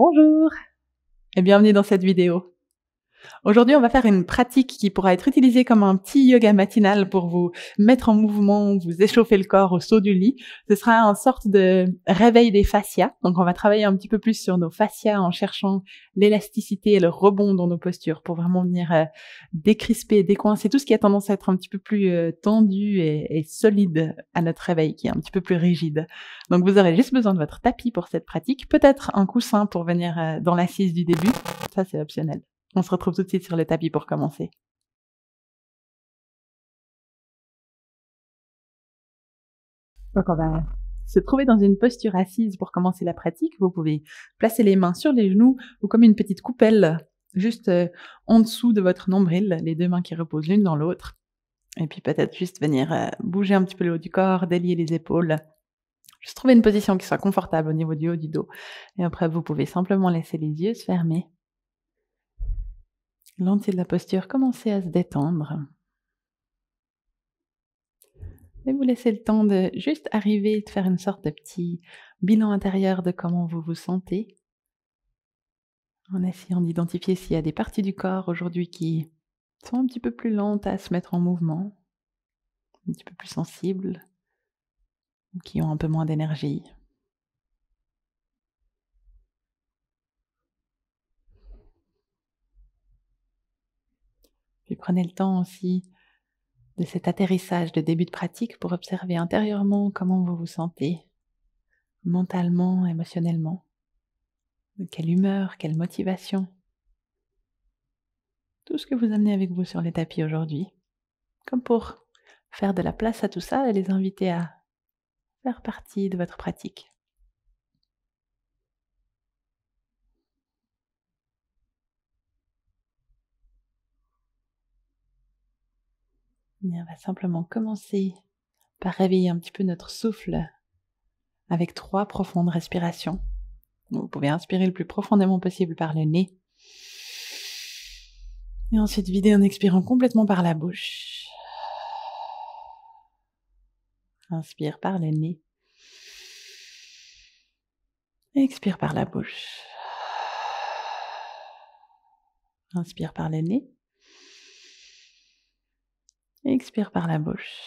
Bonjour et bienvenue dans cette vidéo. Aujourd'hui, on va faire une pratique qui pourra être utilisée comme un petit yoga matinal pour vous mettre en mouvement, vous échauffer le corps au saut du lit. Ce sera une sorte de réveil des fascias. Donc, on va travailler un petit peu plus sur nos fascias en cherchant l'élasticité et le rebond dans nos postures pour vraiment venir euh, décrisper, décoincer tout ce qui a tendance à être un petit peu plus euh, tendu et, solide à notre réveil, qui est un petit peu plus rigide. Donc, vous aurez juste besoin de votre tapis pour cette pratique, peut-être un coussin pour venir euh, dans l'assise du début. Ça, c'est optionnel. On se retrouve tout de suite sur le tapis pour commencer. Donc on va se trouver dans une posture assise pour commencer la pratique. Vous pouvez placer les mains sur les genoux ou comme une petite coupelle juste euh, en dessous de votre nombril, les deux mains qui reposent l'une dans l'autre. Et puis peut-être juste venir euh, bouger un petit peu le haut du corps, délier les épaules. Juste trouver une position qui soit confortable au niveau du haut du dos. Et après, vous pouvez simplement laisser les yeux se fermer l'entier de la posture, commencez à se détendre. Et vous laissez le temps de juste arriver, et de faire une sorte de petit bilan intérieur de comment vous vous sentez, en essayant d'identifier s'il y a des parties du corps aujourd'hui qui sont un petit peu plus lentes à se mettre en mouvement, un petit peu plus sensibles, ou qui ont un peu moins d'énergie. prenez le temps aussi de cet atterrissage de début de pratique pour observer intérieurement comment vous vous sentez, mentalement, émotionnellement, quelle humeur, quelle motivation. Tout ce que vous amenez avec vous sur les tapis aujourd'hui, comme pour faire de la place à tout ça et les inviter à faire partie de votre pratique. on va simplement commencer par réveiller un petit peu notre souffle avec trois profondes respirations. Vous pouvez inspirer le plus profondément possible par le nez. Et ensuite vider en expirant complètement par la bouche. Inspire par le nez. Expire par la bouche. Inspire par le nez. Expire par la bouche.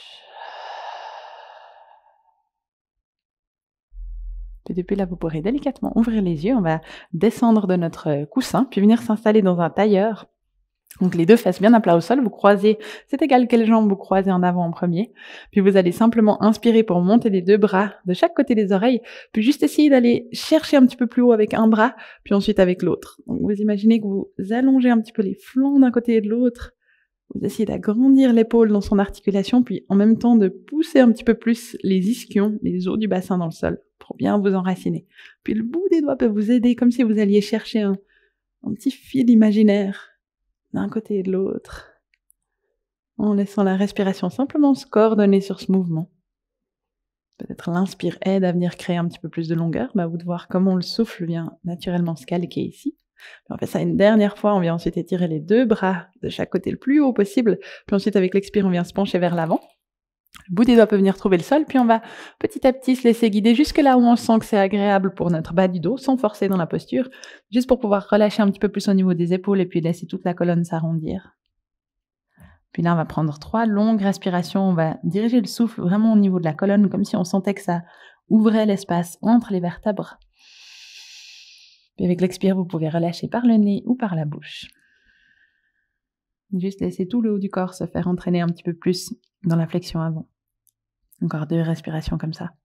Et depuis là, vous pourrez délicatement ouvrir les yeux. On va descendre de notre coussin, puis venir s'installer dans un tailleur. Donc les deux fesses bien à plat au sol, vous croisez, c'est égal quelles jambes vous croisez en avant en premier, puis vous allez simplement inspirer pour monter les deux bras de chaque côté des oreilles, puis juste essayer d'aller chercher un petit peu plus haut avec un bras, puis ensuite avec l'autre. Donc vous imaginez que vous allongez un petit peu les flancs d'un côté et de l'autre, vous essayez d'agrandir l'épaule dans son articulation, puis en même temps de pousser un petit peu plus les ischions, les os du bassin dans le sol, pour bien vous enraciner. Puis le bout des doigts peut vous aider, comme si vous alliez chercher un, petit fil imaginaire d'un côté et de l'autre, en laissant la respiration simplement se coordonner sur ce mouvement. Peut-être l'inspire aide à venir créer un petit peu plus de longueur, à bah, vous de voir comment le souffle vient naturellement se calquer ici on fait ça une dernière fois, on vient ensuite étirer les deux bras de chaque côté le plus haut possible, puis ensuite avec l'expire, on vient se pencher vers l'avant. Le bout des doigts peut venir trouver le sol, puis on va petit à petit se laisser guider jusque là où on sent que c'est agréable pour notre bas du dos, sans forcer dans la posture, juste pour pouvoir relâcher un petit peu plus au niveau des épaules et puis laisser toute la colonne s'arrondir. Puis là, on va prendre trois longues respirations, on va diriger le souffle vraiment au niveau de la colonne, comme si on sentait que ça ouvrait l'espace entre les vertèbres. Et avec l'expire, vous pouvez relâcher par le nez ou par la bouche. Juste laisser tout le haut du corps se faire entraîner un petit peu plus dans la flexion avant. Encore deux respirations comme ça.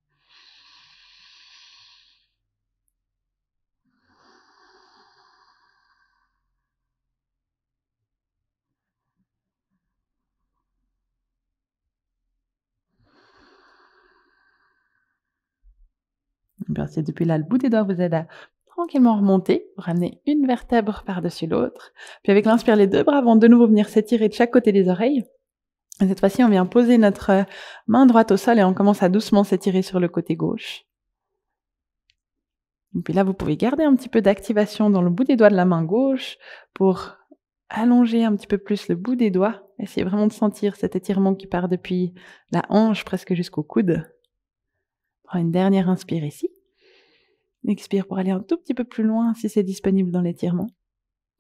Puis, depuis là, le bout des doigts vous aide à tranquillement remonter, ramener une vertèbre par-dessus l'autre. Puis avec l'inspire, les deux bras vont de nouveau venir s'étirer de chaque côté des oreilles. cette fois-ci, on vient poser notre euh, main droite au sol et on commence à doucement s'étirer sur le côté gauche. Et puis là, vous pouvez garder un petit peu d'activation dans le bout des doigts de la main gauche pour allonger un petit peu plus le bout des doigts. Essayez vraiment de sentir cet étirement qui part depuis la hanche presque jusqu'au coude. Prends une dernière inspire ici. Expire pour aller un tout petit peu plus loin si c'est disponible dans l'étirement.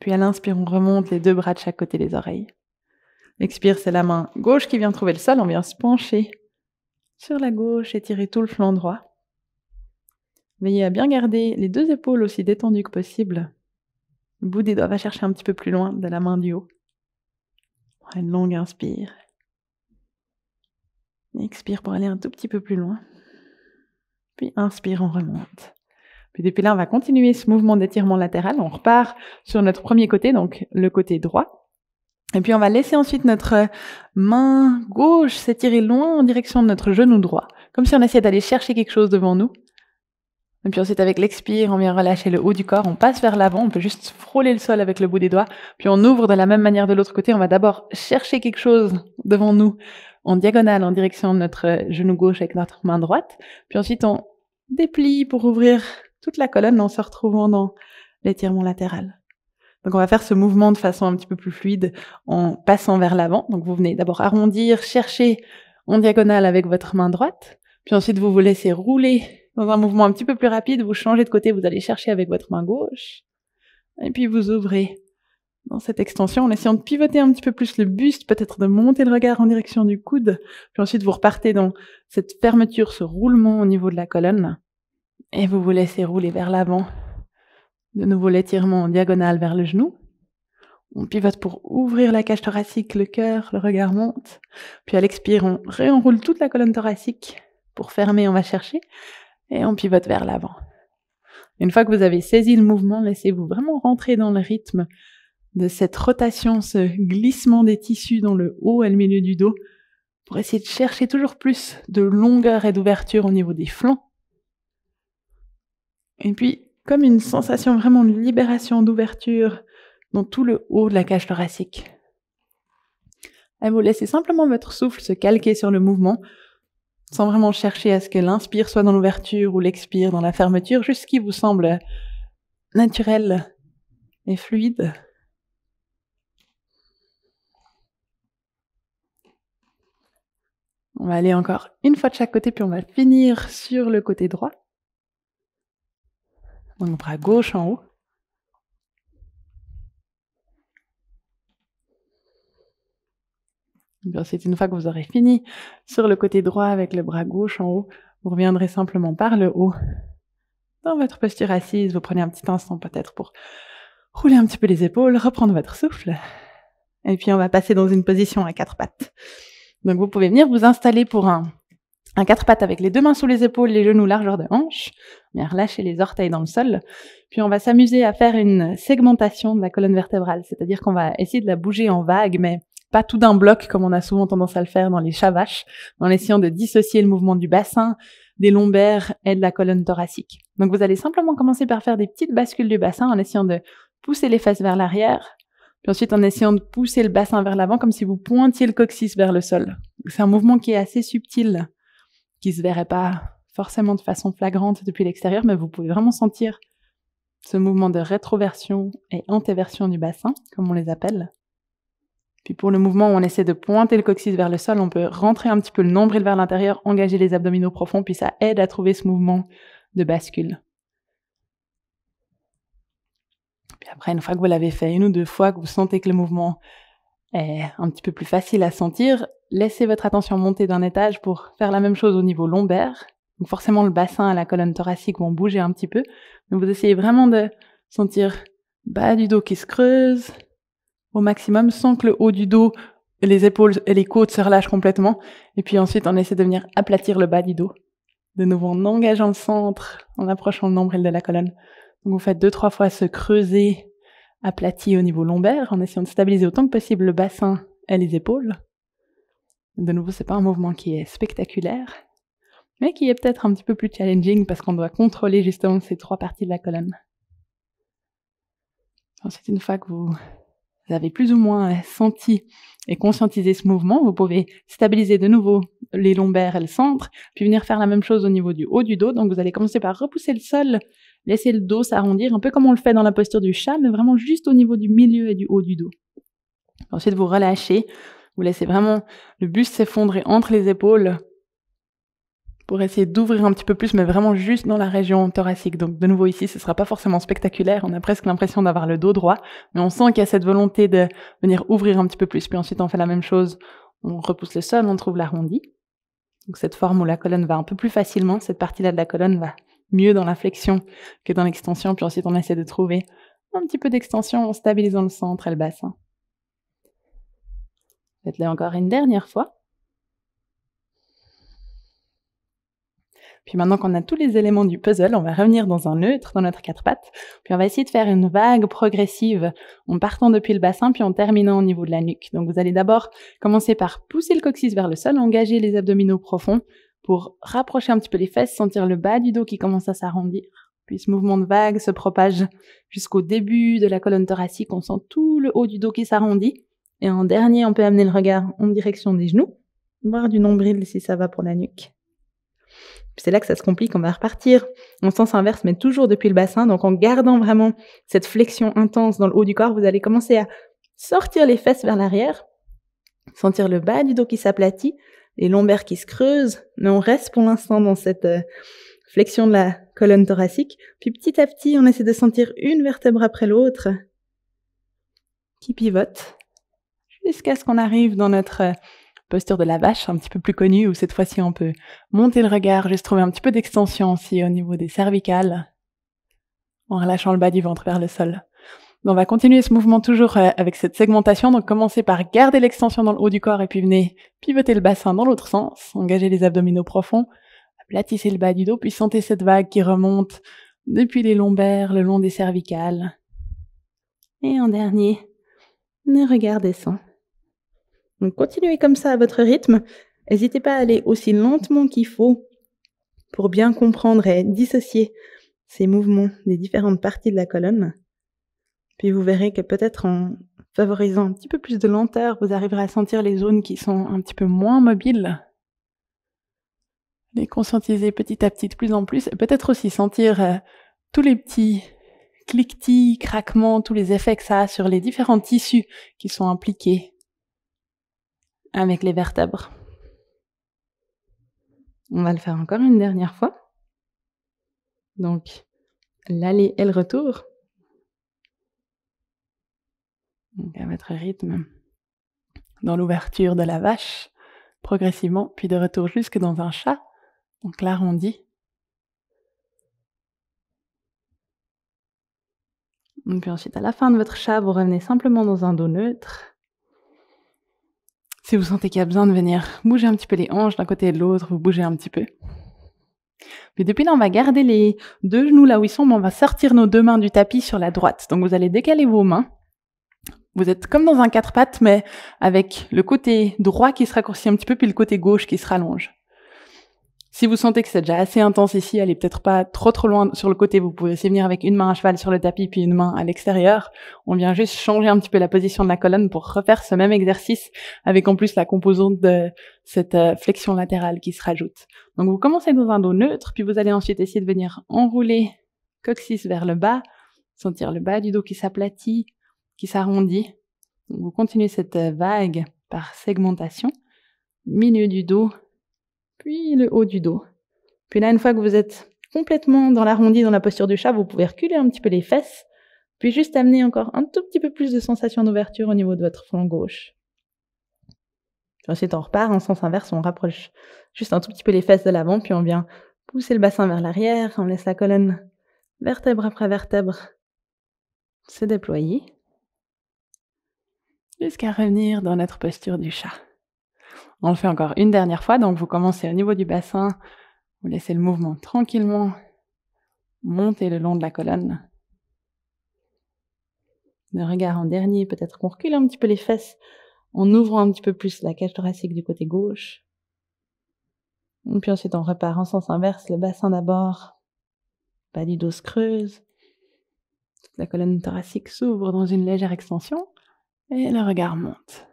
Puis à l'inspire, on remonte les deux bras de chaque côté des oreilles. Expire, c'est la main gauche qui vient trouver le sol. On vient se pencher sur la gauche, étirer tout le flanc droit. Veillez à bien garder les deux épaules aussi détendues que possible. Le bout des doigts va chercher un petit peu plus loin de la main du haut. Une longue inspire. Expire pour aller un tout petit peu plus loin. Puis inspire, on remonte. Puis depuis là, on va continuer ce mouvement d'étirement latéral. On repart sur notre premier côté, donc le côté droit. Et puis on va laisser ensuite notre main gauche s'étirer loin en direction de notre genou droit, comme si on essayait d'aller chercher quelque chose devant nous. Et puis ensuite, avec l'expire, on vient relâcher le haut du corps, on passe vers l'avant, on peut juste frôler le sol avec le bout des doigts, puis on ouvre de la même manière de l'autre côté. On va d'abord chercher quelque chose devant nous en diagonale en direction de notre genou gauche avec notre main droite, puis ensuite on déplie pour ouvrir toute la colonne en se retrouvant dans l'étirement latéral. Donc on va faire ce mouvement de façon un petit peu plus fluide en passant vers l'avant. Donc vous venez d'abord arrondir, chercher en diagonale avec votre main droite, puis ensuite vous vous laissez rouler dans un mouvement un petit peu plus rapide, vous changez de côté, vous allez chercher avec votre main gauche, et puis vous ouvrez dans cette extension en essayant de pivoter un petit peu plus le buste, peut-être de monter le regard en direction du coude, puis ensuite vous repartez dans cette fermeture, ce roulement au niveau de la colonne et vous vous laissez rouler vers l'avant. De nouveau l'étirement en diagonale vers le genou. On pivote pour ouvrir la cage thoracique, le cœur, le regard monte. Puis à l'expire, on réenroule toute la colonne thoracique. Pour fermer, on va chercher et on pivote vers l'avant. Une fois que vous avez saisi le mouvement, laissez-vous vraiment rentrer dans le rythme de cette rotation, ce glissement des tissus dans le haut et le milieu du dos pour essayer de chercher toujours plus de longueur et d'ouverture au niveau des flancs et puis, comme une sensation vraiment de libération, d'ouverture dans tout le haut de la cage thoracique. Et vous laissez simplement votre souffle se calquer sur le mouvement, sans vraiment chercher à ce que l'inspire soit dans l'ouverture ou l'expire dans la fermeture, juste ce qui vous semble naturel et fluide. On va aller encore une fois de chaque côté, puis on va finir sur le côté droit. Donc bras gauche en haut. Eh c'est une fois que vous aurez fini sur le côté droit avec le bras gauche en haut, vous reviendrez simplement par le haut dans votre posture assise. Vous prenez un petit instant peut-être pour rouler un petit peu les épaules, reprendre votre souffle. Et puis on va passer dans une position à quatre pattes. Donc vous pouvez venir vous installer pour un un quatre pattes avec les deux mains sous les épaules, les genoux largeur de hanche. On relâcher les orteils dans le sol. Puis on va s'amuser à faire une segmentation de la colonne vertébrale, c'est-à-dire qu'on va essayer de la bouger en vague, mais pas tout d'un bloc comme on a souvent tendance à le faire dans les chavaches, en essayant de dissocier le mouvement du bassin, des lombaires et de la colonne thoracique. Donc vous allez simplement commencer par faire des petites bascules du bassin en essayant de pousser les fesses vers l'arrière, puis ensuite en essayant de pousser le bassin vers l'avant comme si vous pointiez le coccyx vers le sol. C'est un mouvement qui est assez subtil qui se verrait pas forcément de façon flagrante depuis l'extérieur, mais vous pouvez vraiment sentir ce mouvement de rétroversion et antéversion du bassin, comme on les appelle. Puis pour le mouvement où on essaie de pointer le coccyx vers le sol, on peut rentrer un petit peu le nombril vers l'intérieur, engager les abdominaux profonds, puis ça aide à trouver ce mouvement de bascule. Puis après, une fois que vous l'avez fait une ou deux fois, que vous sentez que le mouvement est un petit peu plus facile à sentir, laissez votre attention monter d'un étage pour faire la même chose au niveau lombaire. Donc forcément, le bassin et la colonne thoracique vont bouger un petit peu, Donc vous essayez vraiment de sentir bas du dos qui se creuse au maximum sans que le haut du dos, les épaules et les côtes se relâchent complètement. Et puis ensuite, on essaie de venir aplatir le bas du dos. De nouveau, en engageant le centre, en approchant le nombril de la colonne. Donc vous faites deux, trois fois se creuser aplati au niveau lombaire en essayant de stabiliser autant que possible le bassin et les épaules. De nouveau, c'est pas un mouvement qui est spectaculaire, mais qui est peut-être un petit peu plus challenging parce qu'on doit contrôler justement ces trois parties de la colonne. C'est une fois que vous avez plus ou moins senti et conscientisé ce mouvement, vous pouvez stabiliser de nouveau les lombaires et le centre, puis venir faire la même chose au niveau du haut du dos. Donc vous allez commencer par repousser le sol Laissez le dos s'arrondir, un peu comme on le fait dans la posture du chat, mais vraiment juste au niveau du milieu et du haut du dos. Ensuite, vous relâchez, vous laissez vraiment le buste s'effondrer entre les épaules pour essayer d'ouvrir un petit peu plus, mais vraiment juste dans la région thoracique. Donc de nouveau ici, ce ne sera pas forcément spectaculaire, on a presque l'impression d'avoir le dos droit, mais on sent qu'il y a cette volonté de venir ouvrir un petit peu plus. Puis ensuite, on fait la même chose, on repousse le sol, on trouve l'arrondi. Donc cette forme où la colonne va un peu plus facilement, cette partie-là de la colonne va mieux dans la flexion que dans l'extension, puis ensuite on essaie de trouver un petit peu d'extension en stabilisant le centre et le bassin. Faites-le encore une dernière fois. Puis maintenant qu'on a tous les éléments du puzzle, on va revenir dans un neutre, dans notre quatre pattes. Puis on va essayer de faire une vague progressive en partant depuis le bassin, puis en terminant au niveau de la nuque. Donc vous allez d'abord commencer par pousser le coccyx vers le sol, engager les abdominaux profonds, pour rapprocher un petit peu les fesses, sentir le bas du dos qui commence à s'arrondir. Puis ce mouvement de vague se propage jusqu'au début de la colonne thoracique. On sent tout le haut du dos qui s'arrondit. Et en dernier, on peut amener le regard en direction des genoux, voir du nombril si ça va pour la nuque. C'est là que ça se complique, on va repartir en sens inverse, mais toujours depuis le bassin. Donc en gardant vraiment cette flexion intense dans le haut du corps, vous allez commencer à sortir les fesses vers l'arrière, sentir le bas du dos qui s'aplatit, les lombaires qui se creusent, mais on reste pour l'instant dans cette euh, flexion de la colonne thoracique. Puis petit à petit, on essaie de sentir une vertèbre après l'autre qui pivote jusqu'à ce qu'on arrive dans notre euh, posture de la vache, un petit peu plus connue, où cette fois-ci on peut monter le regard, juste trouver un petit peu d'extension aussi au niveau des cervicales, en relâchant le bas du ventre vers le sol on va continuer ce mouvement toujours euh, avec cette segmentation. Donc commencez par garder l'extension dans le haut du corps et puis venez pivoter le bassin dans l'autre sens. Engagez les abdominaux profonds, aplatissez le bas du dos, puis sentez cette vague qui remonte depuis les lombaires, le long des cervicales. Et en dernier, ne regardez sans. Donc continuez comme ça à votre rythme. N'hésitez pas à aller aussi lentement qu'il faut pour bien comprendre et dissocier ces mouvements des différentes parties de la colonne. Puis vous verrez que peut-être en favorisant un petit peu plus de lenteur, vous arriverez à sentir les zones qui sont un petit peu moins mobiles. Les conscientiser petit à petit de plus en plus et peut-être aussi sentir euh, tous les petits cliquetis, craquements, tous les effets que ça a sur les différents tissus qui sont impliqués avec les vertèbres. On va le faire encore une dernière fois. Donc, l'aller et le retour. Mm. à votre rythme, dans l'ouverture de la vache, progressivement, puis de retour jusque dans un chat, donc l'arrondi. Puis ensuite, à la fin de votre chat, vous revenez simplement dans un dos neutre. Si vous sentez qu'il y a besoin de venir bouger un petit peu les hanches d'un côté et de l'autre, vous bougez un petit peu. mais depuis là, on va garder les deux genoux là où ils sont, mais on va sortir nos deux mains du tapis sur la droite. Donc vous allez décaler vos mains vous êtes comme dans un quatre pattes, mais avec le côté droit qui se raccourcit un petit peu, puis le côté gauche qui se rallonge. Si vous sentez que c'est déjà assez intense ici, allez peut-être pas trop trop loin sur le côté, vous pouvez aussi venir avec une main à cheval sur le tapis, puis une main à l'extérieur. On vient juste changer un petit peu la position de la colonne pour refaire ce même exercice, avec en plus la composante de cette euh, flexion latérale qui se rajoute. Donc vous commencez dans un dos neutre, puis vous allez ensuite essayer de venir enrouler coccyx vers le bas, sentir le bas du dos qui s'aplatit, qui s'arrondit. Vous continuez cette euh, vague par segmentation, milieu du dos, puis le haut du dos. Puis là, une fois que vous êtes complètement dans l'arrondi, dans la posture du chat, vous pouvez reculer un petit peu les fesses, puis juste amener encore un tout petit peu plus de sensation d'ouverture au niveau de votre flanc gauche. Ensuite, on repart en sens inverse, on rapproche juste un tout petit peu les fesses de l'avant, puis on vient pousser le bassin vers l'arrière, on laisse la colonne vertèbre après vertèbre se déployer jusqu'à revenir dans notre posture du chat. On le fait encore une dernière fois, donc vous commencez au niveau du bassin, vous laissez le mouvement tranquillement monter le long de la colonne. Le regard en dernier, peut-être qu'on recule un petit peu les fesses en ouvrant un petit peu plus la cage thoracique du côté gauche. Et puis ensuite on repart en sens inverse, le bassin d'abord, pas du dos creuse, la colonne thoracique s'ouvre dans une légère extension. Et le regard monte.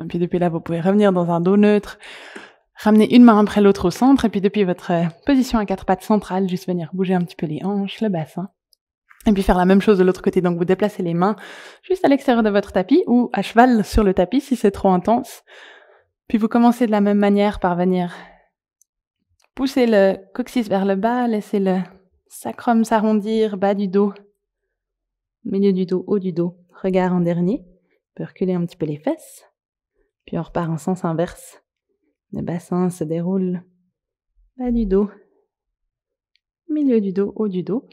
Et puis depuis là, vous pouvez revenir dans un dos neutre. Ramener une main après l'autre au centre. Et puis depuis votre euh, position à quatre pattes centrale, juste venir bouger un petit peu les hanches, le bassin. Et puis faire la même chose de l'autre côté. Donc vous déplacez les mains juste à l'extérieur de votre tapis ou à cheval sur le tapis si c'est trop intense. Puis vous commencez de la même manière par venir pousser le coccyx vers le bas, laisser le sacrum s'arrondir, bas du dos, milieu du dos, haut du dos regard en dernier. On peut reculer un petit peu les fesses. Puis on repart en sens inverse. Le bassin se déroule bas du dos, milieu du dos, haut du dos.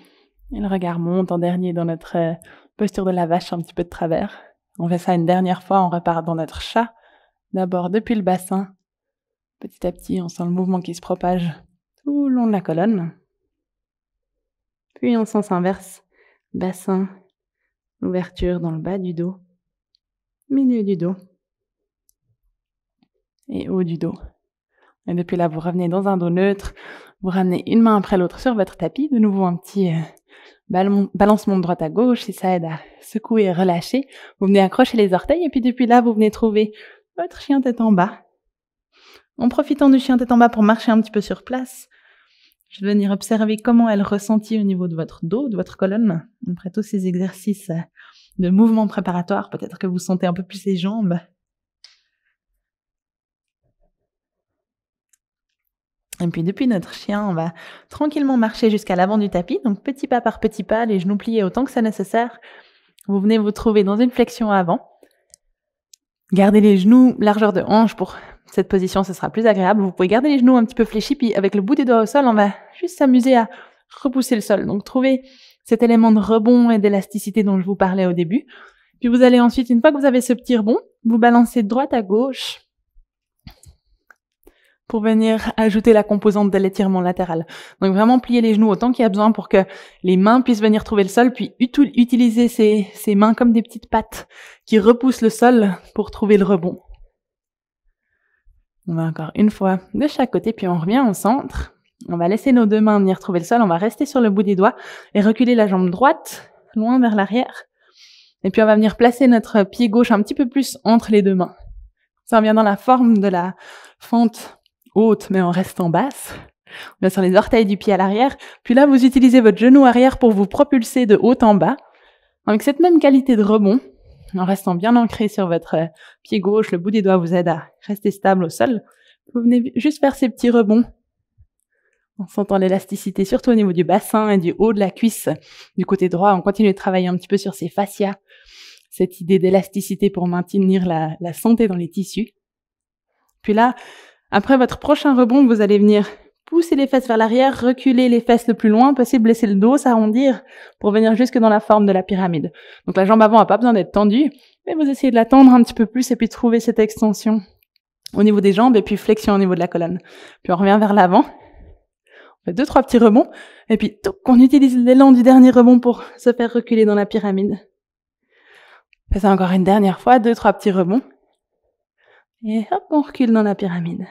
Et le regard monte en dernier dans notre euh, posture de la vache un petit peu de travers. On fait ça une dernière fois, on repart dans notre chat. D'abord depuis le bassin. Petit à petit, on sent le mouvement qui se propage tout le long de la colonne. Puis en sens inverse, bassin, ouverture dans le bas du dos, milieu du dos et haut du dos. Et depuis là, vous revenez dans un dos neutre, vous ramenez une main après l'autre sur votre tapis, de nouveau un petit euh, balancement de droite à gauche, si ça aide à secouer et relâcher. Vous venez accrocher les orteils et puis depuis là, vous venez trouver votre chien tête en bas. En profitant du chien tête en bas pour marcher un petit peu sur place, je vais venir observer comment elle ressentit au niveau de votre dos, de votre colonne, après tous ces exercices de mouvement préparatoire. Peut-être que vous sentez un peu plus les jambes. Et puis depuis notre chien, on va tranquillement marcher jusqu'à l'avant du tapis, donc petit pas par petit pas, les genoux pliés autant que c'est nécessaire. Vous venez vous trouver dans une flexion avant. Gardez les genoux largeur de hanche pour cette position, ce sera plus agréable. Vous pouvez garder les genoux un petit peu fléchis, puis avec le bout des doigts au sol, on va juste s'amuser à repousser le sol. Donc trouvez cet élément de rebond et d'élasticité dont je vous parlais au début. Puis vous allez ensuite, une fois que vous avez ce petit rebond, vous balancez de droite à gauche pour venir ajouter la composante de l'étirement latéral. Donc vraiment plier les genoux autant qu'il y a besoin pour que les mains puissent venir trouver le sol, puis utiliser ces, ces mains comme des petites pattes qui repoussent le sol pour trouver le rebond. On va encore une fois de chaque côté, puis on revient au centre. On va laisser nos deux mains venir trouver le sol. On va rester sur le bout des doigts et reculer la jambe droite loin vers l'arrière. Et puis on va venir placer notre pied gauche un petit peu plus entre les deux mains. Ça revient dans la forme de la fente haute, mais en restant basse. On va sur les orteils du pied à l'arrière. Puis là, vous utilisez votre genou arrière pour vous propulser de haut en bas. Avec cette même qualité de rebond, en restant bien ancré sur votre euh, pied gauche, le bout des doigts vous aide à rester stable au sol. Vous venez juste faire ces petits rebonds. en sentant l'élasticité, surtout au niveau du bassin et du haut de la cuisse, du côté droit. On continue de travailler un petit peu sur ces fascias. Cette idée d'élasticité pour maintenir la, la santé dans les tissus. Puis là, après votre prochain rebond, vous allez venir Poussez les fesses vers l'arrière, reculez les fesses le plus loin possible, laissez le dos s'arrondir pour venir jusque dans la forme de la pyramide. Donc la jambe avant n'a pas besoin d'être tendue, mais vous essayez de la tendre un petit peu plus et puis trouver cette extension au niveau des jambes et puis flexion au niveau de la colonne. Puis on revient vers l'avant. On fait deux, trois petits rebonds et puis on utilise l'élan du dernier rebond pour se faire reculer dans la pyramide. fait ça encore une dernière fois, deux, trois petits rebonds. Et hop, on recule dans la pyramide.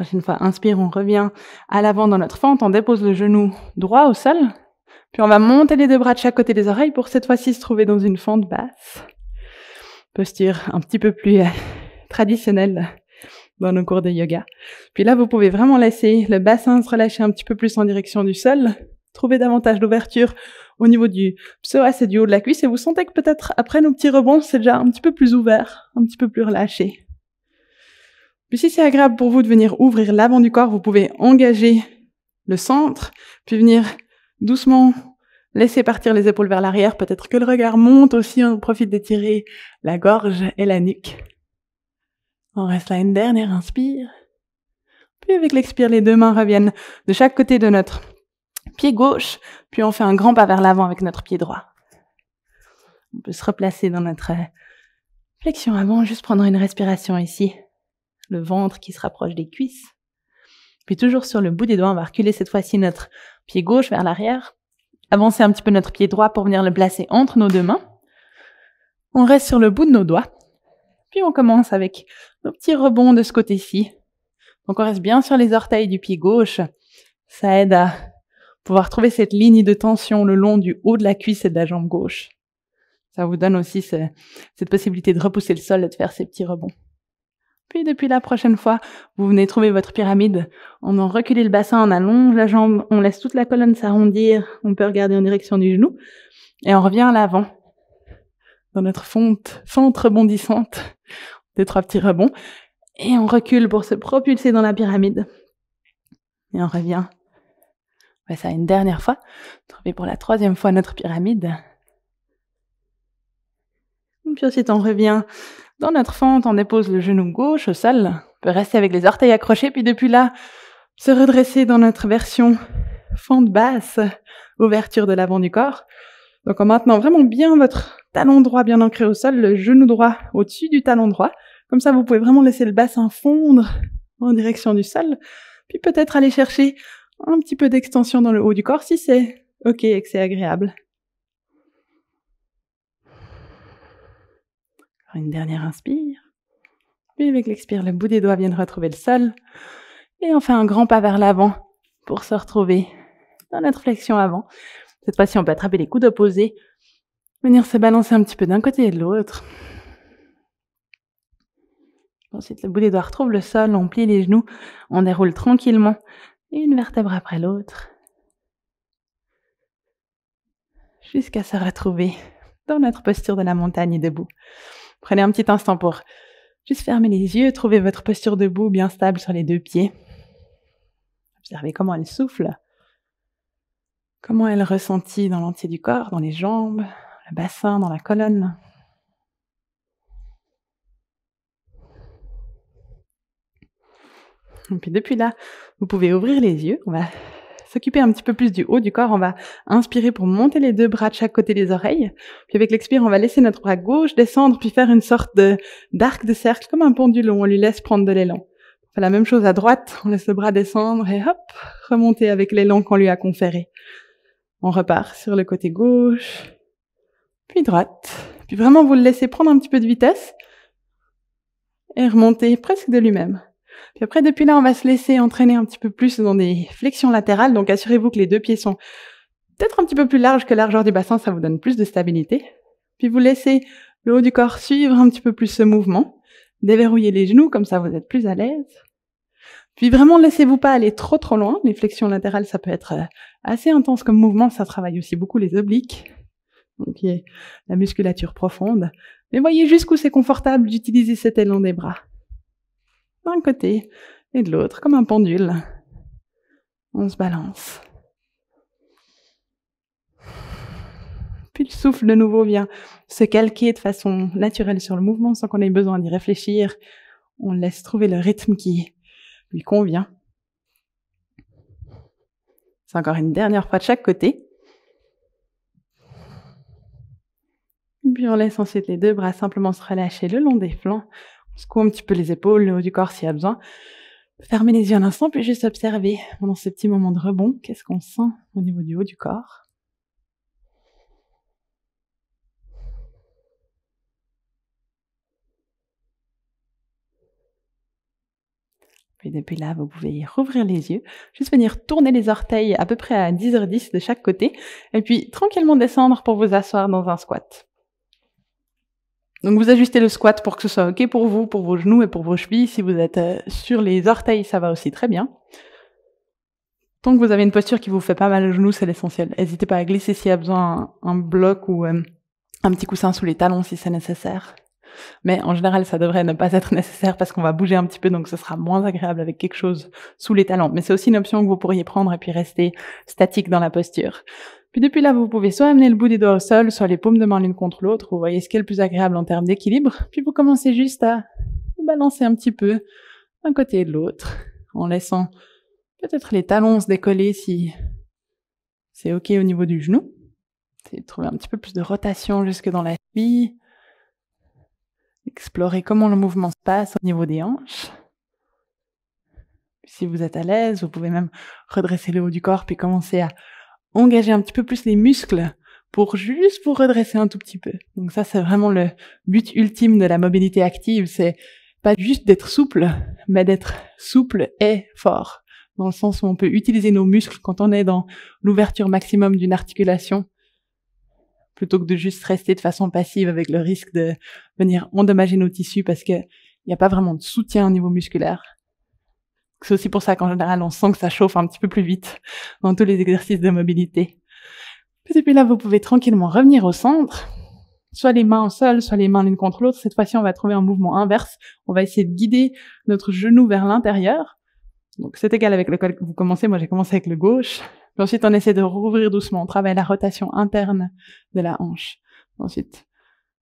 Prochaine fois, inspire, on revient à l'avant dans notre fente, on dépose le genou droit au sol, puis on va monter les deux bras de chaque côté des oreilles pour cette fois-ci se trouver dans une fente basse. Posture un petit peu plus euh, traditionnelle dans nos cours de yoga. Puis là, vous pouvez vraiment laisser le bassin se relâcher un petit peu plus en direction du sol, trouver davantage d'ouverture au niveau du psoas et du haut de la cuisse, et vous sentez que peut-être après nos petits rebonds, c'est déjà un petit peu plus ouvert, un petit peu plus relâché. Puis si c'est agréable pour vous de venir ouvrir l'avant du corps, vous pouvez engager le centre, puis venir doucement laisser partir les épaules vers l'arrière. Peut-être que le regard monte aussi, on profite d'étirer la gorge et la nuque. On reste là une dernière inspire. Puis avec l'expire, les deux mains reviennent de chaque côté de notre pied gauche, puis on fait un grand pas vers l'avant avec notre pied droit. On peut se replacer dans notre flexion avant, juste prendre une respiration ici le ventre qui se rapproche des cuisses. Puis toujours sur le bout des doigts, on va reculer cette fois-ci notre pied gauche vers l'arrière, avancer un petit peu notre pied droit pour venir le placer entre nos deux mains. On reste sur le bout de nos doigts. Puis on commence avec nos petits rebonds de ce côté-ci. Donc on reste bien sur les orteils du pied gauche. Ça aide à pouvoir trouver cette ligne de tension le long du haut de la cuisse et de la jambe gauche. Ça vous donne aussi cette possibilité de repousser le sol et de faire ces petits rebonds. Puis depuis la prochaine fois, vous venez trouver votre pyramide. On en recule le bassin, on allonge la jambe, on laisse toute la colonne s'arrondir, on peut regarder en direction du genou, et on revient à l'avant. Dans notre fonte, fente rebondissante, des trois petits rebonds, et on recule pour se propulser dans la pyramide. Et on revient. On ça une dernière fois. Trouver pour la troisième fois notre pyramide. Puis ensuite, on revient dans notre fente, on dépose le genou gauche au sol, on peut rester avec les orteils accrochés, puis depuis là, se redresser dans notre version fente basse, ouverture de l'avant du corps. Donc en maintenant vraiment bien votre talon droit bien ancré au sol, le genou droit au-dessus du talon droit. Comme ça, vous pouvez vraiment laisser le bassin fondre en direction du sol, puis peut-être aller chercher un petit peu d'extension dans le haut du corps si c'est OK et que c'est agréable. une dernière inspire. Puis avec l'expire, le bout des doigts viennent retrouver le sol. Et on fait un grand pas vers l'avant pour se retrouver dans notre flexion avant. Cette fois-ci, on peut attraper les coudes opposés, venir se balancer un petit peu d'un côté et de l'autre. Ensuite, le bout des doigts retrouve le sol, on plie les genoux, on déroule tranquillement, une vertèbre après l'autre, jusqu'à se retrouver dans notre posture de la montagne et debout. Prenez un petit instant pour juste fermer les yeux, trouver votre posture debout bien stable sur les deux pieds. Observez comment elle souffle, comment elle ressentit dans l'entier du corps, dans les jambes, le bassin, dans la colonne. Et puis depuis là, vous pouvez ouvrir les yeux s'occuper un petit peu plus du haut du corps. On va inspirer pour monter les deux bras de chaque côté des oreilles. Puis avec l'expire, on va laisser notre bras gauche descendre, puis faire une sorte de d'arc de cercle, comme un pendule où on lui laisse prendre de l'élan. On fait la même chose à droite, on laisse le bras descendre et hop, remonter avec l'élan qu'on lui a conféré. On repart sur le côté gauche, puis droite. Puis vraiment, vous le laissez prendre un petit peu de vitesse et remonter presque de lui-même. Puis après, depuis là, on va se laisser entraîner un petit peu plus dans des flexions latérales. Donc assurez-vous que les deux pieds sont peut-être un petit peu plus larges que largeur du bassin, ça vous donne plus de stabilité. Puis vous laissez le haut du corps suivre un petit peu plus ce mouvement. Déverrouillez les genoux, comme ça vous êtes plus à l'aise. Puis vraiment, laissez-vous pas aller trop trop loin. Les flexions latérales, ça peut être euh, assez intense comme mouvement. Ça travaille aussi beaucoup les obliques, donc la musculature profonde. Mais voyez jusqu'où c'est confortable d'utiliser cet élan des bras d'un côté et de l'autre, comme un pendule. On se balance. Puis le souffle de nouveau vient se calquer de façon naturelle sur le mouvement sans qu'on ait besoin d'y réfléchir. On laisse trouver le rythme qui lui convient. C'est encore une dernière fois de chaque côté. puis on laisse ensuite les deux bras simplement se relâcher le long des flancs secoue un petit peu les épaules, le haut du corps s'il y a besoin. Fermez les yeux un instant, puis juste observer pendant ce petit moment de rebond, qu'est-ce qu'on sent au niveau du haut du corps. Puis depuis là, vous pouvez rouvrir les yeux, juste venir tourner les orteils à peu près à 10h10 de chaque côté, et puis tranquillement descendre pour vous asseoir dans un squat. Donc vous ajustez le squat pour que ce soit OK pour vous, pour vos genoux et pour vos chevilles. Si vous êtes euh, sur les orteils, ça va aussi très bien. Tant que vous avez une posture qui vous fait pas mal aux genoux, c'est l'essentiel. N'hésitez pas à glisser s'il y a besoin un, bloc ou euh, un petit coussin sous les talons si c'est nécessaire. Mais en général, ça devrait ne pas être nécessaire parce qu'on va bouger un petit peu, donc ce sera moins agréable avec quelque chose sous les talons. Mais c'est aussi une option que vous pourriez prendre et puis rester statique dans la posture. Puis depuis là, vous pouvez soit amener le bout des doigts au sol, soit les paumes de main l'une contre l'autre, vous voyez ce qui est le plus agréable en termes d'équilibre, puis vous commencez juste à vous balancer un petit peu d'un côté et de l'autre, en laissant peut-être les talons se décoller si c'est ok au niveau du genou. C'est trouver un petit peu plus de rotation jusque dans la cheville. Explorer comment le mouvement se passe au niveau des hanches. Si vous êtes à l'aise, vous pouvez même redresser le haut du corps puis commencer à engager un petit peu plus les muscles pour juste pour redresser un tout petit peu. Donc ça, c'est vraiment le but ultime de la mobilité active. C'est pas juste d'être souple, mais d'être souple et fort. Dans le sens où on peut utiliser nos muscles quand on est dans l'ouverture maximum d'une articulation plutôt que de juste rester de façon passive avec le risque de venir endommager nos tissus parce qu'il n'y a pas vraiment de soutien au niveau musculaire. C'est aussi pour ça qu'en général, on sent que ça chauffe un petit peu plus vite dans tous les exercices de mobilité. Puis là, vous pouvez tranquillement revenir au centre. Soit les mains en sol, soit les mains l'une contre l'autre. Cette fois-ci, on va trouver un mouvement inverse. On va essayer de guider notre genou vers l'intérieur. Donc c'est égal avec lequel vous commencez. Moi, j'ai commencé avec le gauche. ensuite, on essaie de rouvrir doucement. On travaille la rotation interne de la hanche. Ensuite,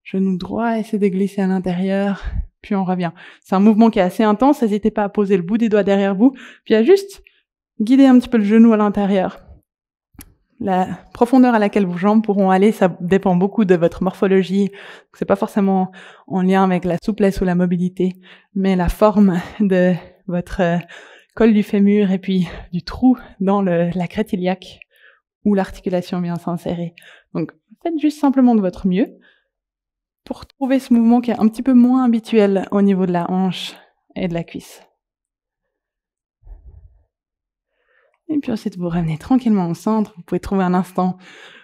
genou droit, essayer de glisser à l'intérieur puis on revient. C'est un mouvement qui est assez intense, n'hésitez pas à poser le bout des doigts derrière vous, puis à juste guider un petit peu le genou à l'intérieur. La profondeur à laquelle vos jambes pourront aller, ça dépend beaucoup de votre morphologie. C'est pas forcément en lien avec la souplesse ou la mobilité, mais la forme de votre euh, col du fémur et puis du trou dans la crête iliaque où l'articulation vient s'insérer. Donc, faites juste simplement de votre mieux pour trouver ce mouvement qui est un petit peu moins habituel au niveau de la hanche et de la cuisse. Et puis ensuite, vous revenez tranquillement au centre. Vous pouvez trouver un instant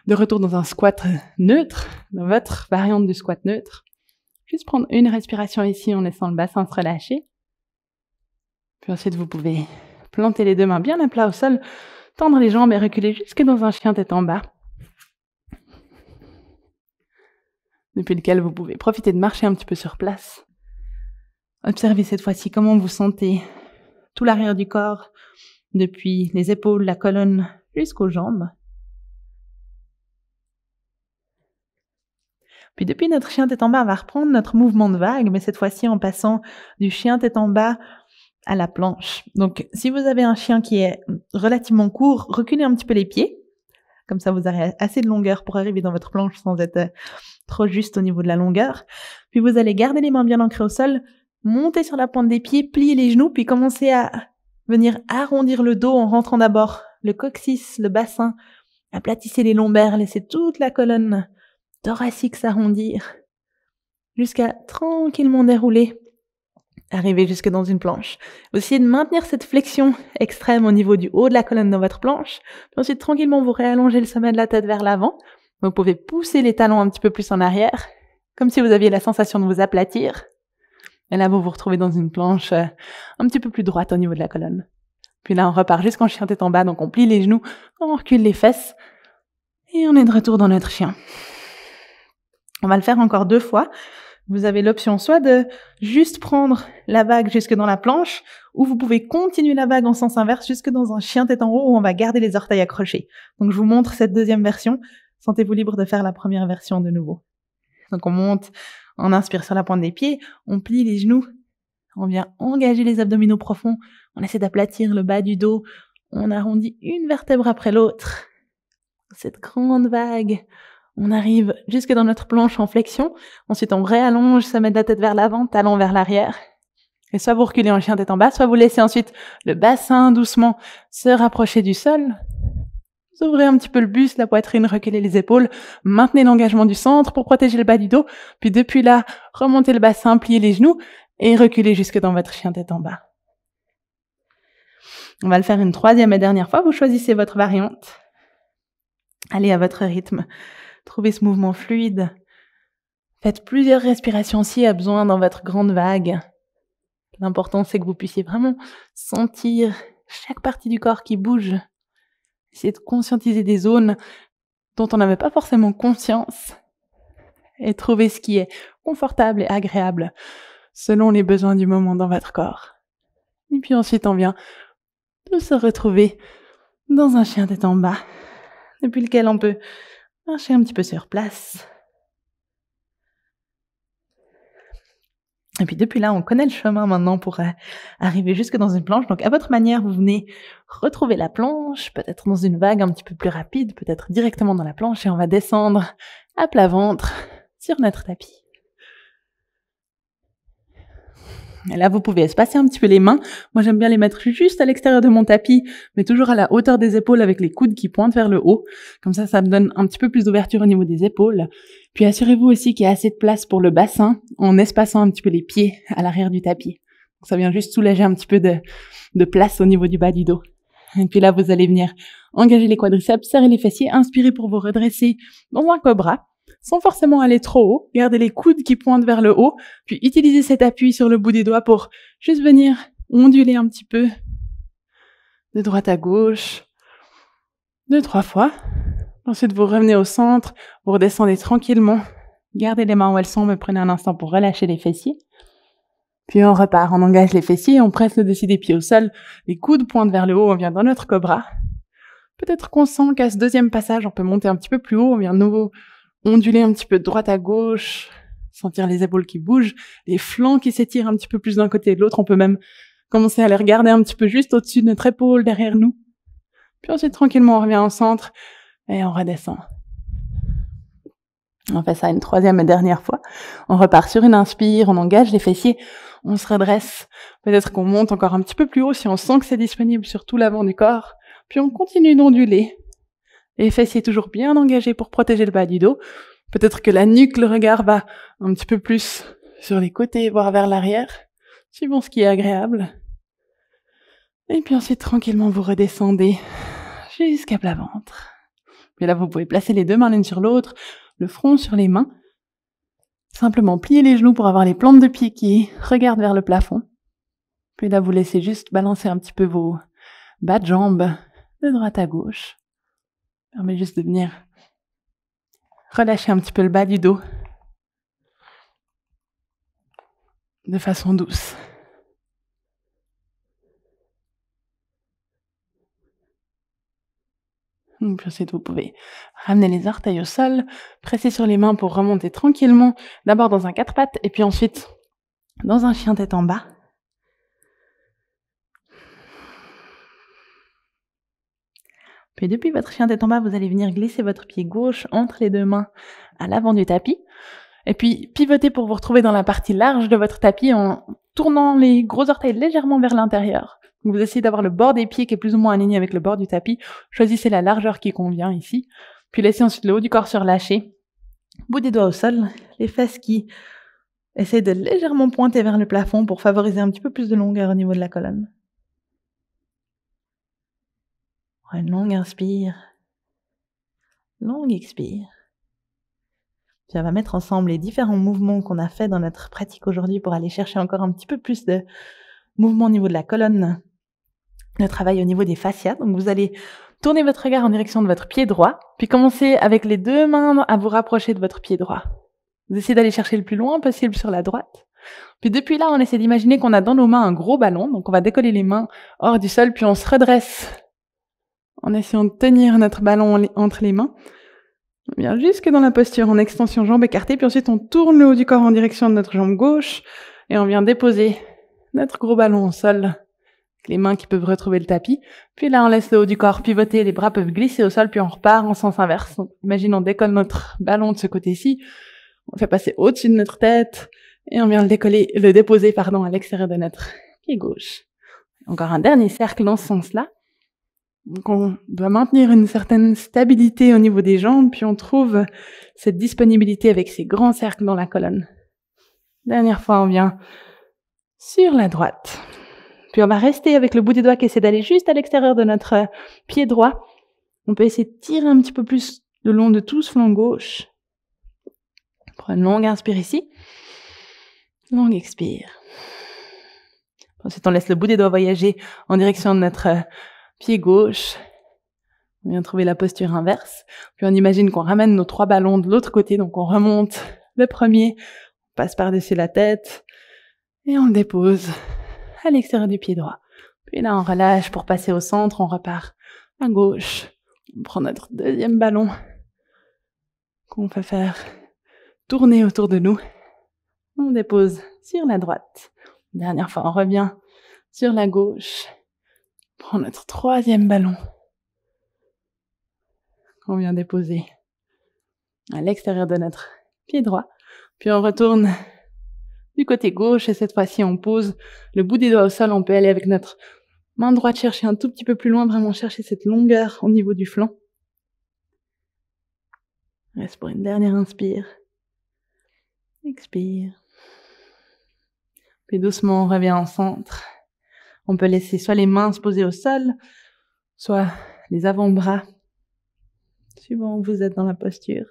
de retour dans un squat neutre, dans votre variante du squat neutre. Juste prendre une respiration ici en laissant le bassin se relâcher. Puis ensuite, vous pouvez planter les deux mains bien à plat au sol, tendre les jambes et reculer jusque dans un chien tête en bas. depuis lequel vous pouvez profiter de marcher un petit peu sur place. Observez cette fois-ci comment vous sentez tout l'arrière du corps, depuis les épaules, la colonne jusqu'aux jambes. Puis depuis notre chien tête en bas, on va reprendre notre mouvement de vague, mais cette fois-ci en passant du chien tête en bas à la planche. Donc si vous avez un chien qui est relativement court, reculez un petit peu les pieds comme ça, vous aurez assez de longueur pour arriver dans votre planche sans être euh, trop juste au niveau de la longueur. Puis vous allez garder les mains bien ancrées au sol, monter sur la pointe des pieds, plier les genoux, puis commencer à venir arrondir le dos en rentrant d'abord le coccyx, le bassin, aplatissez les lombaires, laissez toute la colonne thoracique s'arrondir jusqu'à tranquillement dérouler arriver jusque dans une planche. Vous essayez de maintenir cette flexion extrême au niveau du haut de la colonne dans votre planche. ensuite, tranquillement, vous réallongez le sommet de la tête vers l'avant. Vous pouvez pousser les talons un petit peu plus en arrière, comme si vous aviez la sensation de vous aplatir. Et là, vous vous retrouvez dans une planche euh, un petit peu plus droite au niveau de la colonne. Puis là, on repart jusqu'en chien tête en bas, donc on plie les genoux, on recule les fesses, et on est de retour dans notre chien. On va le faire encore deux fois. Vous avez l'option soit de juste prendre la vague jusque dans la planche, ou vous pouvez continuer la vague en sens inverse jusque dans un chien tête en haut où on va garder les orteils accrochés. Donc je vous montre cette deuxième version. Sentez-vous libre de faire la première version de nouveau. Donc on monte, on inspire sur la pointe des pieds, on plie les genoux, on vient engager les abdominaux profonds, on essaie d'aplatir le bas du dos, on arrondit une vertèbre après l'autre. Cette grande vague on arrive jusque dans notre planche en flexion. Ensuite, on réallonge, ça met la tête vers l'avant, talon vers l'arrière. Et soit vous reculez en chien tête en bas, soit vous laissez ensuite le bassin doucement se rapprocher du sol. Vous ouvrez un petit peu le buste, la poitrine, reculez les épaules, maintenez l'engagement du centre pour protéger le bas du dos. Puis depuis là, remontez le bassin, pliez les genoux et reculez jusque dans votre chien tête en bas. On va le faire une troisième et dernière fois. Vous choisissez votre variante. Allez à votre rythme. Trouvez ce mouvement fluide. Faites plusieurs respirations si y besoin dans votre grande vague. L'important, c'est que vous puissiez vraiment sentir chaque partie du corps qui bouge. Essayez de conscientiser des zones dont on n'avait pas forcément conscience et trouver ce qui est confortable et agréable selon les besoins du moment dans votre corps. Et puis ensuite, on vient de se retrouver dans un chien tête en bas, depuis lequel on peut marcher un petit peu sur place. Et puis depuis là, on connaît le chemin maintenant pour euh, arriver jusque dans une planche. Donc à votre manière, vous venez retrouver la planche, peut-être dans une vague un petit peu plus rapide, peut-être directement dans la planche, et on va descendre à plat ventre sur notre tapis. Et là, vous pouvez espacer un petit peu les mains. Moi, j'aime bien les mettre juste à l'extérieur de mon tapis, mais toujours à la hauteur des épaules avec les coudes qui pointent vers le haut. Comme ça, ça me donne un petit peu plus d'ouverture au niveau des épaules. Puis assurez-vous aussi qu'il y a assez de place pour le bassin en espaçant un petit peu les pieds à l'arrière du tapis. Donc, ça vient juste soulager un petit peu de, place au niveau du bas du dos. Et puis là, vous allez venir engager les quadriceps, serrer les fessiers, inspirer pour vous redresser dans un cobra sans forcément aller trop haut. Gardez les coudes qui pointent vers le haut, puis utilisez cet appui sur le bout des doigts pour juste venir onduler un petit peu de droite à gauche, deux, trois fois. Ensuite, vous revenez au centre, vous redescendez tranquillement. Gardez les mains où elles sont, mais prenez un instant pour relâcher les fessiers. Puis on repart, on engage les fessiers, on presse le dessus des pieds au sol, les coudes pointent vers le haut, on vient dans notre cobra. Peut-être qu'on sent qu'à ce deuxième passage, on peut monter un petit peu plus haut, on vient de nouveau onduler un petit peu de droite à gauche, sentir les épaules qui bougent, les flancs qui s'étirent un petit peu plus d'un côté et de l'autre. On peut même commencer à les regarder un petit peu juste au-dessus de notre épaule, derrière nous. Puis ensuite, tranquillement, on revient au centre et on redescend. On fait ça une troisième et dernière fois. On repart sur une inspire, on engage les fessiers, on se redresse. Peut-être qu'on monte encore un petit peu plus haut si on sent que c'est disponible sur tout l'avant du corps. Puis on continue d'onduler les fessiers toujours bien engagé pour protéger le bas du dos. Peut-être que la nuque, le regard va un petit peu plus sur les côtés, voire vers l'arrière, suivant ce qui est agréable. Et puis ensuite, tranquillement, vous redescendez jusqu'à plat ventre. Mais là, vous pouvez placer les deux mains l'une sur l'autre, le front sur les mains. Simplement plier les genoux pour avoir les plantes de pied qui regardent vers le plafond. Puis là, vous laissez juste balancer un petit peu vos bas de jambes de droite à gauche permet juste de venir relâcher un petit peu le bas du dos de façon douce. Ensuite, vous pouvez ramener les orteils au sol, presser sur les mains pour remonter tranquillement, d'abord dans un quatre pattes et puis ensuite dans un chien tête en bas. Puis depuis votre chien tête en bas, vous allez venir glisser votre pied gauche entre les deux mains à l'avant du tapis. Et puis pivoter pour vous retrouver dans la partie large de votre tapis en tournant les gros orteils légèrement vers l'intérieur. Vous essayez d'avoir le bord des pieds qui est plus ou moins aligné avec le bord du tapis. Choisissez la largeur qui convient ici. Puis laissez ensuite le haut du corps sur relâcher. Bout des doigts au sol, les fesses qui essayent de légèrement pointer vers le plafond pour favoriser un petit peu plus de longueur au niveau de la colonne. une longue inspire, longue expire. Puis on va mettre ensemble les différents mouvements qu'on a fait dans notre pratique aujourd'hui pour aller chercher encore un petit peu plus de mouvement au niveau de la colonne, le travail au niveau des fascias. Donc vous allez tourner votre regard en direction de votre pied droit, puis commencer avec les deux mains à vous rapprocher de votre pied droit. Vous essayez d'aller chercher le plus loin possible sur la droite. Puis depuis là, on essaie d'imaginer qu'on a dans nos mains un gros ballon, donc on va décoller les mains hors du sol, puis on se redresse en essayant de tenir notre ballon entre les mains. On vient jusque dans la posture en extension jambe écartée puis ensuite on tourne le haut du corps en direction de notre jambe gauche et on vient déposer notre gros ballon au sol. Les mains qui peuvent retrouver le tapis. Puis là, on laisse le haut du corps pivoter, les bras peuvent glisser au sol, puis on repart en sens inverse. Donc, imagine, on décolle notre ballon de ce côté-ci, on fait passer au-dessus de notre tête, et on vient le décoller, le déposer, pardon, à l'extérieur de notre pied gauche. Encore un dernier cercle dans ce sens-là. Donc on doit maintenir une certaine stabilité au niveau des jambes, puis on trouve cette disponibilité avec ces grands cercles dans la colonne. Dernière fois, on vient sur la droite. Puis on va rester avec le bout des doigts qui essaie d'aller juste à l'extérieur de notre euh, pied droit. On peut essayer de tirer un petit peu plus le long de tout ce flanc gauche. Prends une longue inspire ici. Longue expire. Ensuite, on laisse le bout des doigts voyager en direction de notre euh, pied gauche. On vient trouver la posture inverse. Puis on imagine qu'on ramène nos trois ballons de l'autre côté, donc on remonte le premier, on passe par-dessus la tête et on le dépose à l'extérieur du pied droit. Puis là, on relâche pour passer au centre, on repart à gauche. On prend notre deuxième ballon qu'on peut faire tourner autour de nous. On dépose sur la droite. Dernière fois, on revient sur la gauche. Prends notre troisième ballon qu'on vient déposer à l'extérieur de notre pied droit. Puis on retourne du côté gauche et cette fois-ci on pose le bout des doigts au sol. On peut aller avec notre main droite chercher un tout petit peu plus loin, vraiment chercher cette longueur au niveau du flanc. Reste pour une dernière inspire. Expire. Puis doucement on revient en centre. On peut laisser soit les mains se poser au sol, soit les avant-bras, suivant où vous êtes dans la posture.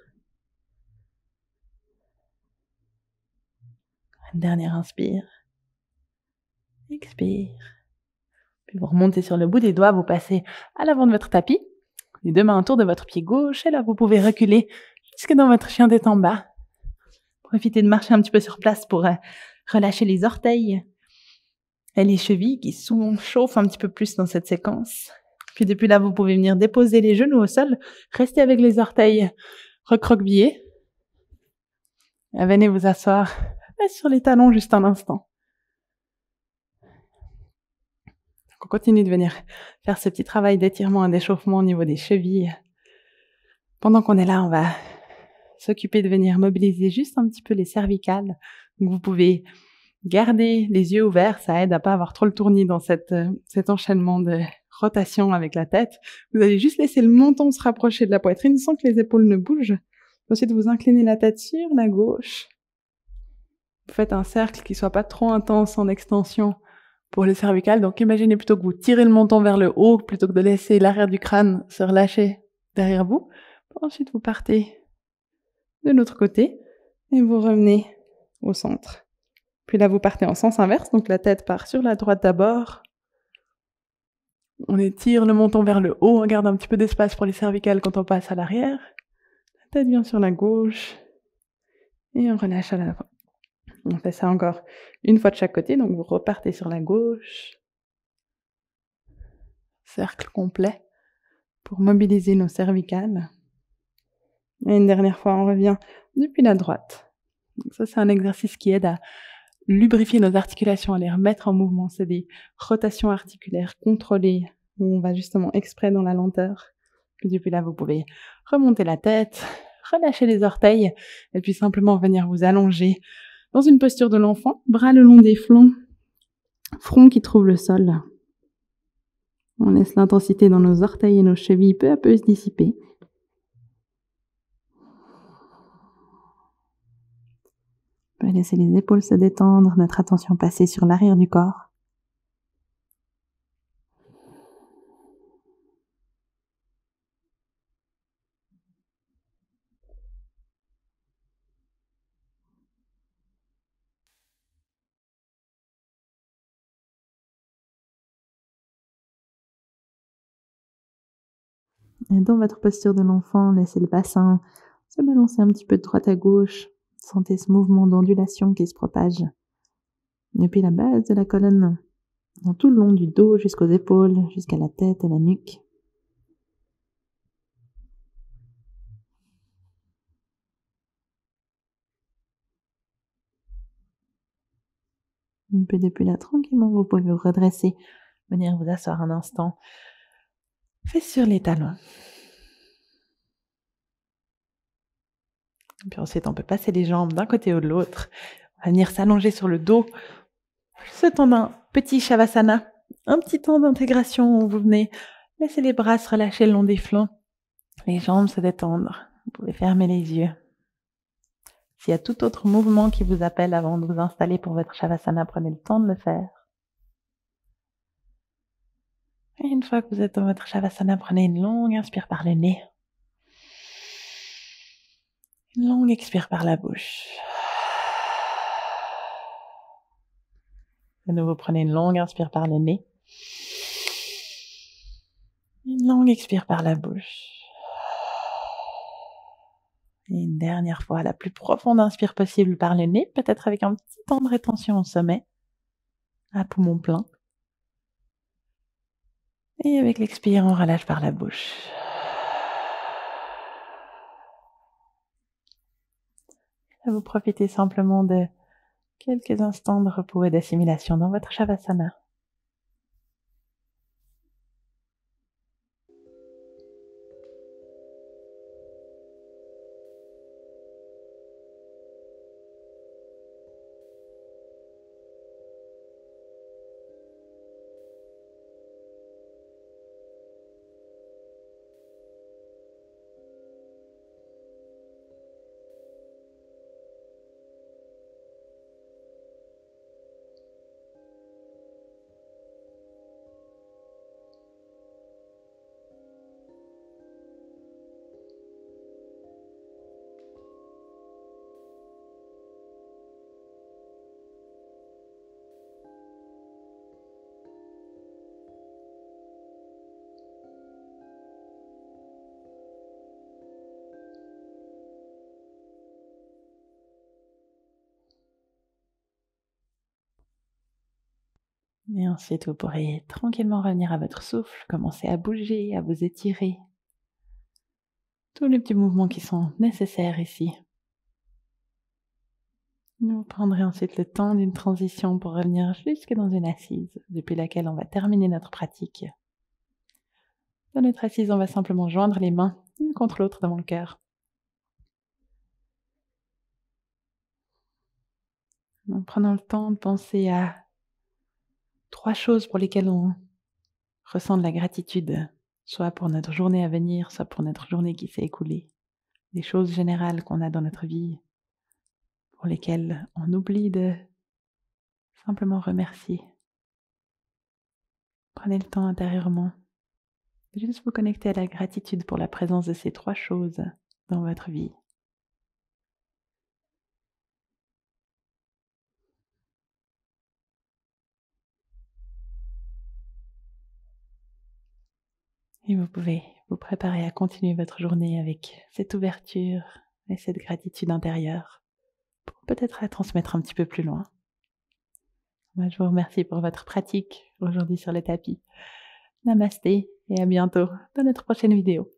Une dernière inspire. Expire. Puis vous remontez sur le bout des doigts, vous passez à l'avant de votre tapis, les deux mains autour de votre pied gauche, et là vous pouvez reculer jusque dans votre chien d'être en bas. Profitez de marcher un petit peu sur place pour euh, relâcher les orteils, et les chevilles qui souvent chauffent un petit peu plus dans cette séquence. Puis depuis là, vous pouvez venir déposer les genoux au sol, rester avec les orteils recroquevillés. Venez vous asseoir sur les talons juste un instant. on continue de venir faire ce petit travail d'étirement et d'échauffement au niveau des chevilles. Pendant qu'on est là, on va s'occuper de venir mobiliser juste un petit peu les cervicales. vous pouvez Gardez les yeux ouverts, ça aide à pas avoir trop le tournis dans cette, euh, cet enchaînement de rotation avec la tête. Vous allez juste laisser le menton se rapprocher de la poitrine sans que les épaules ne bougent. Ensuite, vous inclinez la tête sur la gauche. Vous faites un cercle qui soit pas trop intense en extension pour le cervical. Donc imaginez plutôt que vous tirez le menton vers le haut plutôt que de laisser l'arrière du crâne se relâcher derrière vous. Ensuite, vous partez de l'autre côté et vous revenez au centre. Puis là, vous partez en sens inverse, donc la tête part sur la droite d'abord. On étire le menton vers le haut, on garde un petit peu d'espace pour les cervicales quand on passe à l'arrière. La tête vient sur la gauche et on relâche à l'avant. On fait ça encore une fois de chaque côté, donc vous repartez sur la gauche. Cercle complet pour mobiliser nos cervicales. Et une dernière fois, on revient depuis la droite. Donc ça, c'est un exercice qui aide à lubrifier nos articulations, à les remettre en mouvement. C'est des rotations articulaires contrôlées où on va justement exprès dans la lenteur. Et depuis là, vous pouvez remonter la tête, relâcher les orteils et puis simplement venir vous allonger dans une posture de l'enfant, bras le long des flancs, front qui trouve le sol. On laisse l'intensité dans nos orteils et nos chevilles peu à peu se dissiper Je laisser les épaules se détendre, notre attention passer sur l'arrière du corps. Et dans votre posture de l'enfant, laissez le bassin se balancer un petit peu de droite à gauche. Sentez ce mouvement d'ondulation qui se propage depuis la base de la colonne, dans tout le long du dos jusqu'aux épaules, jusqu'à la tête et la nuque. puis depuis là, tranquillement, vous pouvez vous redresser, venir vous asseoir un instant, sur les talons. Puis ensuite, on peut passer les jambes d'un côté ou de l'autre. On va venir s'allonger sur le dos. Ce temps un petit shavasana, un petit temps d'intégration où vous venez laisser les bras se relâcher le long des flancs, les jambes se détendre. Vous pouvez fermer les yeux. S'il y a tout autre mouvement qui vous appelle avant de vous installer pour votre shavasana, prenez le temps de le faire. une fois que vous êtes dans votre shavasana, prenez une longue inspire par le nez. Une longue expire par la bouche. À nouveau, prenez une longue inspire par le nez. Une longue expire par la bouche. Et une dernière fois, la plus profonde inspire possible par le nez, peut-être avec un petit temps de rétention au sommet, à poumon plein. Et avec l'expire, on relâche par la bouche. Vous profitez simplement de quelques instants de repos et d'assimilation dans votre Shavasana. ensuite, vous pourrez tranquillement revenir à votre souffle, commencer à bouger, à vous étirer. Tous les petits mouvements qui sont nécessaires ici. Nous prendrez ensuite le temps d'une transition pour revenir jusque dans une assise, depuis laquelle on va terminer notre pratique. Dans notre assise, on va simplement joindre les mains l'une contre l'autre devant le cœur. En prenant le temps de penser à trois choses pour lesquelles on ressent de la gratitude, soit pour notre journée à venir, soit pour notre journée qui s'est écoulée, des choses générales qu'on a dans notre vie, pour lesquelles on oublie de simplement remercier. Prenez le temps intérieurement de juste vous connecter à la gratitude pour la présence de ces trois choses dans votre vie. Et vous pouvez vous préparer à continuer votre journée avec cette ouverture et cette gratitude intérieure pour peut-être la transmettre un petit peu plus loin. Moi, je vous remercie pour votre pratique aujourd'hui sur le tapis. Namasté et à bientôt dans notre prochaine vidéo.